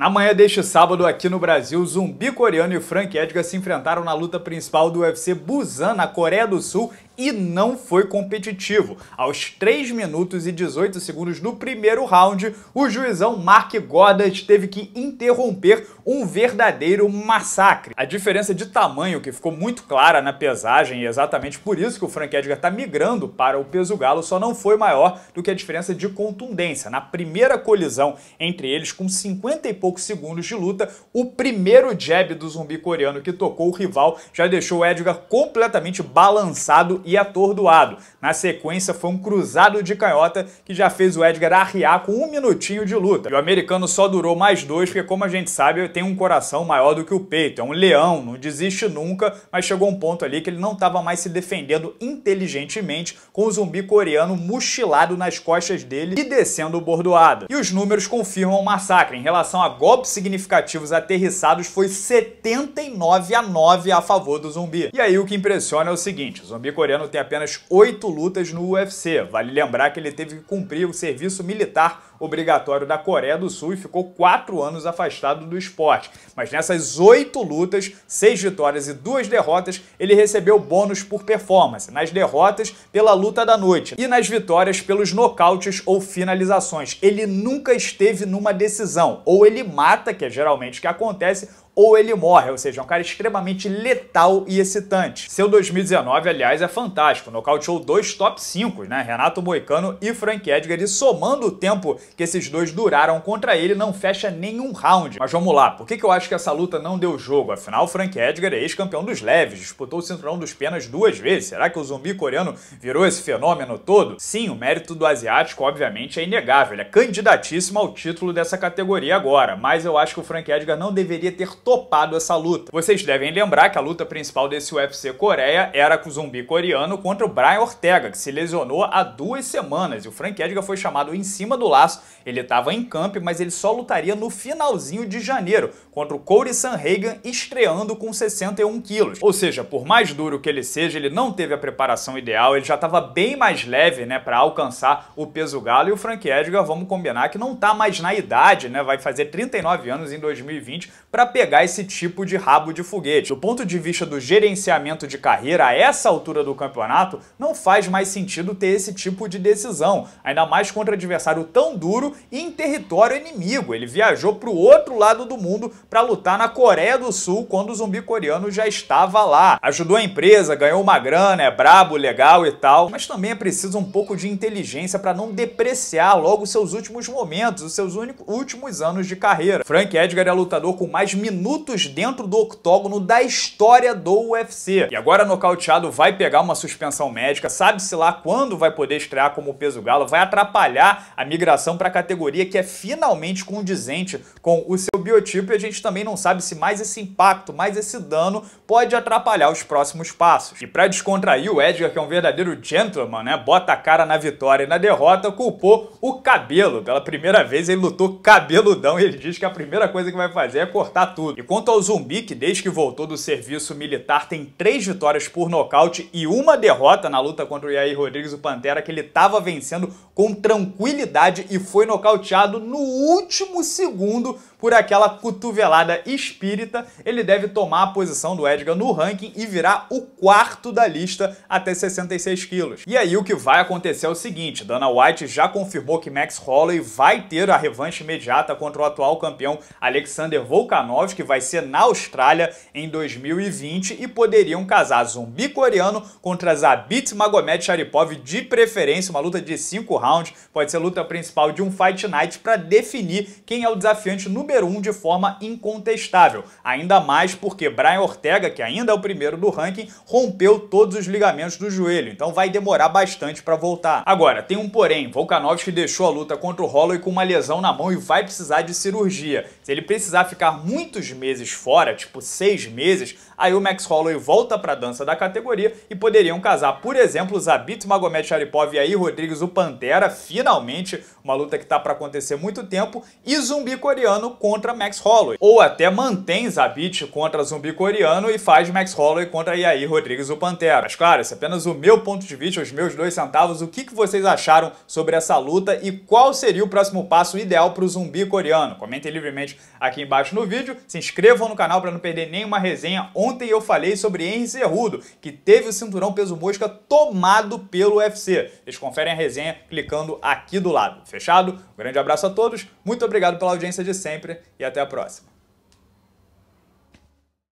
Na manhã deste sábado, aqui no Brasil, Zumbi Coreano e Frank Edgar se enfrentaram na luta principal do UFC Busan, na Coreia do Sul, e não foi competitivo. Aos 3 minutos e 18 segundos do primeiro round, o juizão Mark Goddard teve que interromper um verdadeiro massacre. A diferença de tamanho que ficou muito clara na pesagem e é exatamente por isso que o Frank Edgar está migrando para o peso galo só não foi maior do que a diferença de contundência. Na primeira colisão entre eles, com 50 e poucos segundos de luta, o primeiro jab do zumbi coreano que tocou o rival já deixou o Edgar completamente balançado e atordoado. Na sequência, foi um cruzado de canhota que já fez o Edgar arriar com um minutinho de luta. E o americano só durou mais dois, porque, como a gente sabe, tem um coração maior do que o peito. É um leão, não desiste nunca, mas chegou um ponto ali que ele não estava mais se defendendo inteligentemente com o zumbi coreano mochilado nas costas dele e descendo bordoado. E os números confirmam o massacre. Em relação a golpes significativos aterrissados, foi 79 a 9 a favor do zumbi. E aí o que impressiona é o seguinte: o zumbi coreano Moreno tem apenas oito lutas no UFC. Vale lembrar que ele teve que cumprir o serviço militar obrigatório da Coreia do Sul e ficou quatro anos afastado do esporte. Mas nessas oito lutas, seis vitórias e duas derrotas, ele recebeu bônus por performance. Nas derrotas, pela luta da noite. E nas vitórias, pelos nocautes ou finalizações. Ele nunca esteve numa decisão. Ou ele mata, que é geralmente o que acontece, ou ele morre, ou seja, é um cara extremamente letal e excitante. Seu 2019, aliás, é fantástico, nocauteou dois top 5, né? Renato Moicano e Frank Edgar, e somando o tempo que esses dois duraram contra ele, não fecha nenhum round. Mas vamos lá, por que, que eu acho que essa luta não deu jogo? Afinal, Frank Edgar é ex-campeão dos leves, disputou o cinturão dos penas duas vezes. Será que o zumbi coreano virou esse fenômeno todo? Sim, o mérito do asiático, obviamente, é inegável, ele é candidatíssimo ao título dessa categoria agora, mas eu acho que o Frank Edgar não deveria ter topado essa luta. Vocês devem lembrar que a luta principal desse UFC Coreia era com o zumbi coreano contra o Brian Ortega, que se lesionou há duas semanas. E o Frank Edgar foi chamado em cima do laço. Ele estava em camp, mas ele só lutaria no finalzinho de janeiro contra o Corey Sanhagen, estreando com 61 quilos. Ou seja, por mais duro que ele seja, ele não teve a preparação ideal, ele já estava bem mais leve, né, para alcançar o peso galo. E o Frank Edgar, vamos combinar que não está mais na idade, né, vai fazer 39 anos em 2020 para pegar pegar esse tipo de rabo de foguete. Do ponto de vista do gerenciamento de carreira, a essa altura do campeonato, não faz mais sentido ter esse tipo de decisão, ainda mais contra adversário tão duro e em território inimigo. Ele viajou para o outro lado do mundo para lutar na Coreia do Sul quando o zumbi coreano já estava lá. Ajudou a empresa, ganhou uma grana, é brabo, legal e tal, mas também é preciso um pouco de inteligência para não depreciar logo seus últimos momentos, os seus únicos, últimos anos de carreira. Frank Edgar é lutador com mais minutos minutos dentro do octógono da história do UFC. E agora nocauteado vai pegar uma suspensão médica, sabe-se lá quando vai poder estrear como peso galo, vai atrapalhar a migração para a categoria que é finalmente condizente com o seu biotipo e a gente também não sabe se mais esse impacto, mais esse dano pode atrapalhar os próximos passos. E para descontrair o Edgar, que é um verdadeiro gentleman, né, bota a cara na vitória e na derrota, culpou o cabelo. Pela primeira vez ele lutou cabeludão e ele diz que a primeira coisa que vai fazer é cortar tudo tudo. E quanto ao zumbi, que desde que voltou do serviço militar tem três vitórias por nocaute e uma derrota na luta contra o Yair Rodrigues, o Pantera, que ele estava vencendo com tranquilidade e foi nocauteado no último segundo por aquela cotovelada espírita, ele deve tomar a posição do Edgar no ranking e virar o quarto da lista até 66 quilos. E aí o que vai acontecer é o seguinte, Dana White já confirmou que Max Holloway vai ter a revanche imediata contra o atual campeão Alexander Volkanovski, que vai ser na Austrália em 2020 e poderiam casar zumbi coreano contra Zabit Magomed Sharipov de preferência, uma luta de 5 rounds, pode ser luta principal de um Fight Night para definir quem é o desafiante número número um de forma incontestável, ainda mais porque Brian Ortega, que ainda é o primeiro do ranking, rompeu todos os ligamentos do joelho, então vai demorar bastante para voltar. Agora, tem um porém, Volkanovski deixou a luta contra o Holloway com uma lesão na mão e vai precisar de cirurgia. Se ele precisar ficar muitos meses fora, tipo seis meses, aí o Max Holloway volta para a dança da categoria e poderiam casar, por exemplo, Zabit Magomed Sharipov e aí Rodrigues o Pantera, finalmente, uma luta que está para acontecer muito tempo, e Zumbi Coreano contra Max Holloway. Ou até mantém Zabit contra zumbi coreano e faz Max Holloway contra Yair Rodrigues o Pantera. Mas claro, esse é apenas o meu ponto de vista, os meus dois centavos. O que, que vocês acharam sobre essa luta e qual seria o próximo passo ideal para o zumbi coreano? Comentem livremente aqui embaixo no vídeo. Se inscrevam no canal para não perder nenhuma resenha. Ontem eu falei sobre Henry Cerrudo, que teve o cinturão peso mosca tomado pelo UFC. Eles conferem a resenha clicando aqui do lado. Fechado? Um grande abraço a todos. Muito obrigado pela audiência de sempre e até a próxima.